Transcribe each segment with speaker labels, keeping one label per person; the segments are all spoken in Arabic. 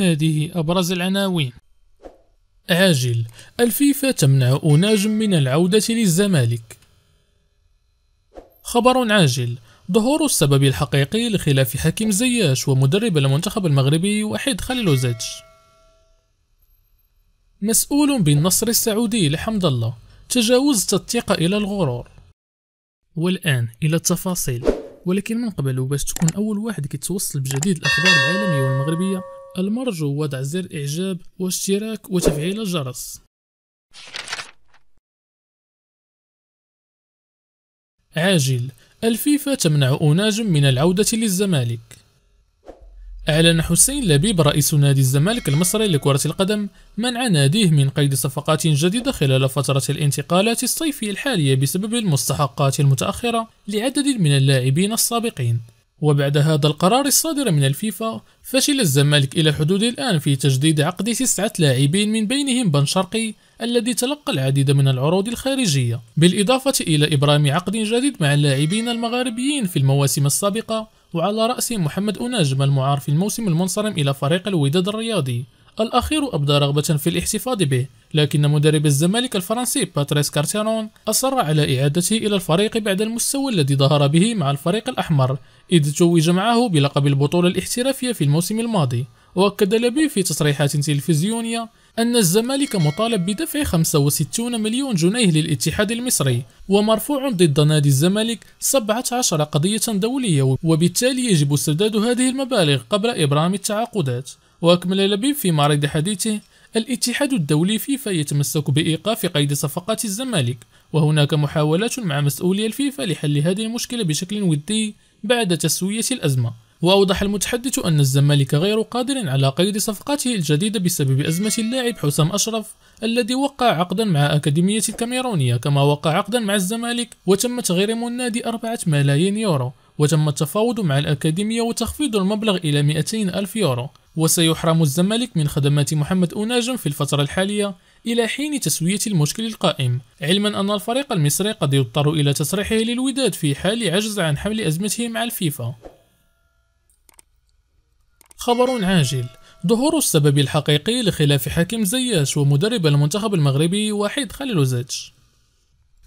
Speaker 1: هذه أبرز العناوين عاجل الفيفا تمنع أناجم من العودة للزمالك خبر عاجل ظهور السبب الحقيقي لخلاف حكيم زياش ومدرب المنتخب المغربي وحيد خليلوزيتش مسؤول بالنصر السعودي لحمد الله تجاوز الثقة إلى الغرور والآن إلى التفاصيل ولكن من قبل وباش تكون أول واحد كيتوصل بجديد الأخبار العالمية والمغربية المرجو وضع زر إعجاب واشتراك وتفعيل الجرس عاجل الفيفا تمنع أناجم من العودة للزمالك أعلن حسين لبيب رئيس نادي الزمالك المصري لكرة القدم منع ناديه من قيد صفقات جديدة خلال فترة الانتقالات الصيفية الحالية بسبب المستحقات المتأخرة لعدد من اللاعبين السابقين وبعد هذا القرار الصادر من الفيفا فشل الزمالك إلى حدود الآن في تجديد عقد تسعة لاعبين من بينهم بن شرقي الذي تلقى العديد من العروض الخارجية بالإضافة إلى إبرام عقد جديد مع اللاعبين المغاربيين في المواسم السابقة وعلى رأس محمد أناجم المعار في الموسم المنصرم إلى فريق الوداد الرياضي الأخير أبدى رغبة في الاحتفاظ به لكن مدرب الزمالك الفرنسي باتريس كارتيرون أصر على إعادته إلى الفريق بعد المستوى الذي ظهر به مع الفريق الأحمر إذ توج معه بلقب البطولة الاحترافية في الموسم الماضي وأكد لبيب في تصريحات تلفزيونية أن الزمالك مطالب بدفع 65 مليون جنيه للاتحاد المصري ومرفوع ضد نادي الزمالك 17 قضية دولية وبالتالي يجب استرداد هذه المبالغ قبل إبرام التعاقدات وأكمل لبيب في معرض حديثه الاتحاد الدولي فيفا يتمسك بإيقاف قيد صفقات الزمالك وهناك محاولات مع مسؤولي الفيفا لحل هذه المشكلة بشكل ودي بعد تسوية الأزمة وأوضح المتحدث أن الزمالك غير قادر على قيد صفقاته الجديدة بسبب أزمة اللاعب حسام أشرف الذي وقع عقدا مع أكاديمية الكاميرونية كما وقع عقدا مع الزمالك وتم تغريم النادي 4 ملايين يورو وتم التفاوض مع الأكاديمية وتخفيض المبلغ إلى 200 ألف يورو وسيحرم الزمالك من خدمات محمد أوناجم في الفترة الحالية إلى حين تسوية المشكل القائم علما أن الفريق المصري قد يضطر إلى تصريحه للوداد في حال عجز عن حمل أزمته مع الفيفا خبر عاجل ظهور السبب الحقيقي لخلاف حاكم زياش ومدرب المنتخب المغربي وحيد خليلوزيتش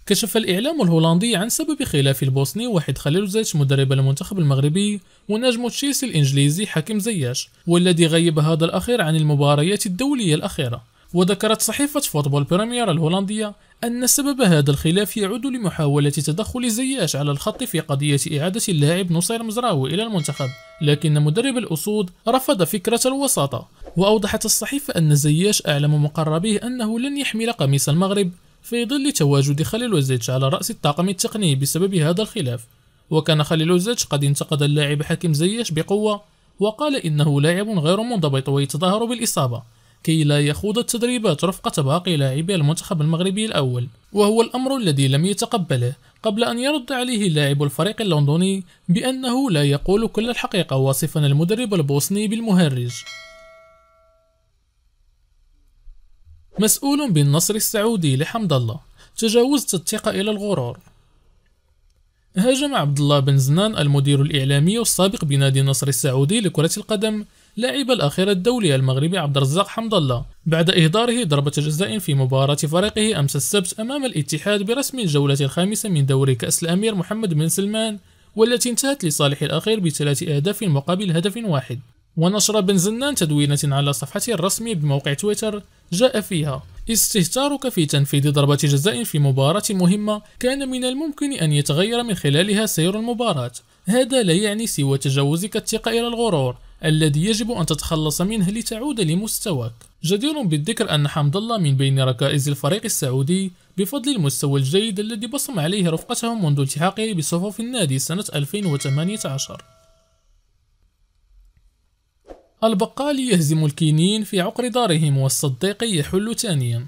Speaker 1: كشف الإعلام الهولندي عن سبب خلاف البوسني وحيد خليلوزيتش مدرب المنتخب المغربي ونجم تشيلسي الإنجليزي حكيم زياش والذي غيب هذا الأخير عن المباريات الدولية الأخيرة وذكرت صحيفة فوتبول بريمير الهولندية أن سبب هذا الخلاف يعود لمحاولة تدخل زياش على الخط في قضية إعادة اللاعب نصير مزراوي إلى المنتخب لكن مدرب الأسود رفض فكرة الوساطة وأوضحت الصحيفة أن زياش أعلم مقربيه أنه لن يحمل قميص المغرب في ظل تواجد خليل وزيتش على رأس الطاقم التقني بسبب هذا الخلاف وكان خليل وزيتش قد انتقد اللاعب حكيم زياش بقوة وقال إنه لاعب غير منضبط ويتظاهر بالإصابة كي لا يخوض التدريبات رفقة باقي لاعبي المنتخب المغربي الأول وهو الأمر الذي لم يتقبله قبل أن يرد عليه لاعب الفريق اللندني بأنه لا يقول كل الحقيقة واصفا المدرب البوسني بالمهرج مسؤول بالنصر السعودي لحمد الله تجاوزت الثقة إلى الغرور هاجم عبد الله بن زنان المدير الإعلامي السابق بنادي النصر السعودي لكرة القدم لاعب الأخير الدولي المغربي عبد الرزاق حمد الله بعد إهداره ضربة جزاء في مباراة فريقه أمس السبت أمام الاتحاد برسم الجولة الخامسة من دوري كأس الأمير محمد بن سلمان والتي انتهت لصالح الأخير بثلاث أهداف مقابل هدف واحد ونشر بن زنان تدوينة على صفحته الرسمية بموقع تويتر جاء فيها استهتارك في تنفيذ ضربة جزاء في مباراة مهمة كان من الممكن أن يتغير من خلالها سير المباراة هذا لا يعني سوى تجاوزك الثقة إلى الغرور الذي يجب أن تتخلص منه لتعود لمستواك جدير بالذكر أن حمد الله من بين ركائز الفريق السعودي بفضل المستوى الجيد الذي بصم عليه رفقتهم منذ التحاقه بصفوف النادي سنة 2018 البقالي يهزم الكينيين في عقر دارهم والصديقي يحل ثانيا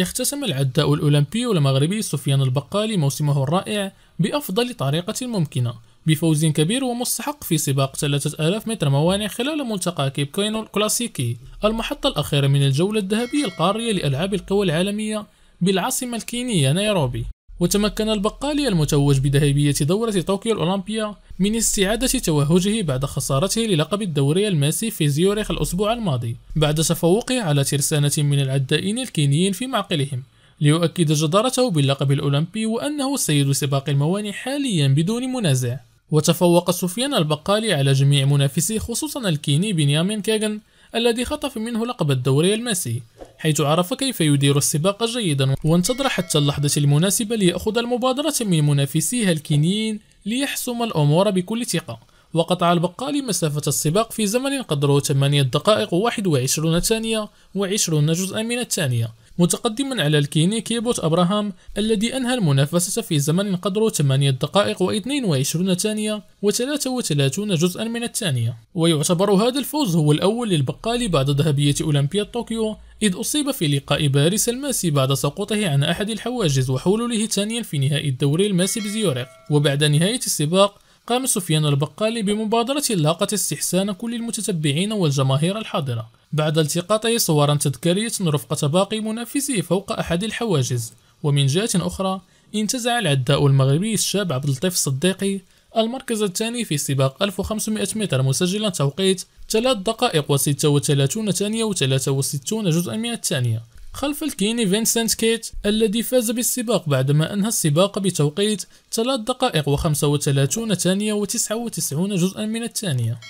Speaker 1: اختتم العداء الأولمبي المغربي سفيان البقالي موسمه الرائع بأفضل طريقة ممكنة بفوز كبير ومستحق في سباق 3000 متر موانع خلال ملتقى كيب كاينو الكلاسيكي المحطة الأخيرة من الجولة الذهبية القارية لألعاب القوى العالمية بالعاصمة الكينية نيروبي وتمكن البقالي المتوج بذهبية دورة طوكيو الأولمبية من استعادة توهجه بعد خسارته للقب الدوري الماسي في زيوريخ الأسبوع الماضي بعد تفوقه على ترسانة من العدائين الكينيين في معقلهم ليؤكد جدارته باللقب الأولمبي وأنه سيد سباق المواني حاليا بدون منازع وتفوق سفيان البقالي على جميع منافسيه خصوصا الكيني بنيامين كاغن الذي خطف منه لقب الدوري الماسي حيث عرف كيف يدير السباق جيدا وانتظر حتى اللحظة المناسبة ليأخذ المبادرة من منافسيه الكينيين ليحسم الأمور بكل ثقة وقطع البقالي مسافة السباق في زمن قدره 8 دقائق و21 ثانية و20 جزءا من الثانية متقدما على الكيني كيبوت أبراهام الذي أنهى المنافسة في زمن قدره 8 دقائق و22 ثانية و33 جزءا من الثانية ويعتبر هذا الفوز هو الأول للبقالي بعد ذهبية أولمبياد طوكيو إذ أصيب في لقاء باريس الماسي بعد سقوطه عن أحد الحواجز وحلوله ثانيا في نهائي الدوري الماسي بزيوريخ وبعد نهاية السباق قام سفيان البقالي بمبادرة لاقت استحسان كل المتتبعين والجماهير الحاضرة بعد التقاطه صورا تذكارية رفقة باقي منافسه فوق أحد الحواجز ومن جهة أخرى انتزع العداء المغربي الشاب عبد اللطيف الصديقي المركز الثاني في سباق 1500 متر مسجلا توقيت 3 دقائق و36 ثانية و63 جزء من الثانية خلف الكيني فينسنت كيت الذي فاز بالسباق بعدما أنهى السباق بتوقيت 3 دقائق و35 ثانية و99 جزءا من الثانية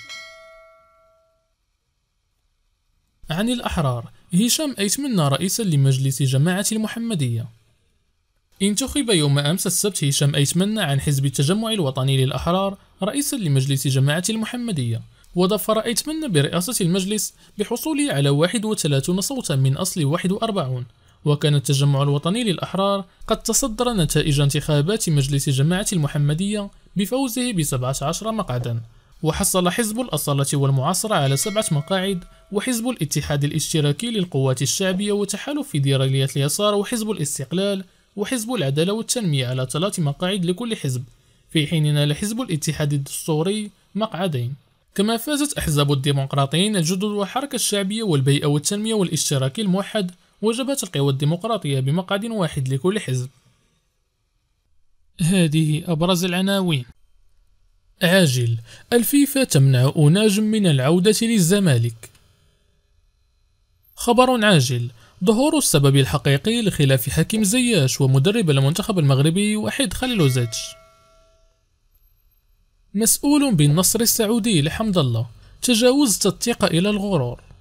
Speaker 1: عن الأحرار هشام أيتمنى رئيسا لمجلس جماعة المحمدية انتخب يوم أمس السبت هشام أيتمنى عن حزب التجمع الوطني للأحرار رئيسا لمجلس جماعة المحمدية رأيت من برئاسة المجلس بحصوله على 31 صوتا من أصل 41 وكان التجمع الوطني للأحرار قد تصدر نتائج انتخابات مجلس جماعة المحمدية بفوزه ب 17 مقعدا وحصل حزب الأصالة والمعاصرة على سبعة مقاعد وحزب الاتحاد الاشتراكي للقوات الشعبية وتحالف فيدرالية اليسار وحزب الاستقلال وحزب العدالة والتنمية على ثلاث مقاعد لكل حزب في حين نال حزب الاتحاد الدستوري مقعدين كما فازت أحزاب الديمقراطيين الجدد والحركة الشعبية والبيئة والتنمية والاشتراكي الموحد وجبهة القوى الديمقراطية بمقعد واحد لكل حزب هذه أبرز العناوين عاجل الفيفا تمنع أناج من العودة للزمالك خبر عاجل ظهور السبب الحقيقي لخلاف حكيم زياش ومدرب المنتخب المغربي وحيد خليلوزيتش مسؤول بالنصر السعودي لحمد الله تجاوزت الثقة إلى الغرور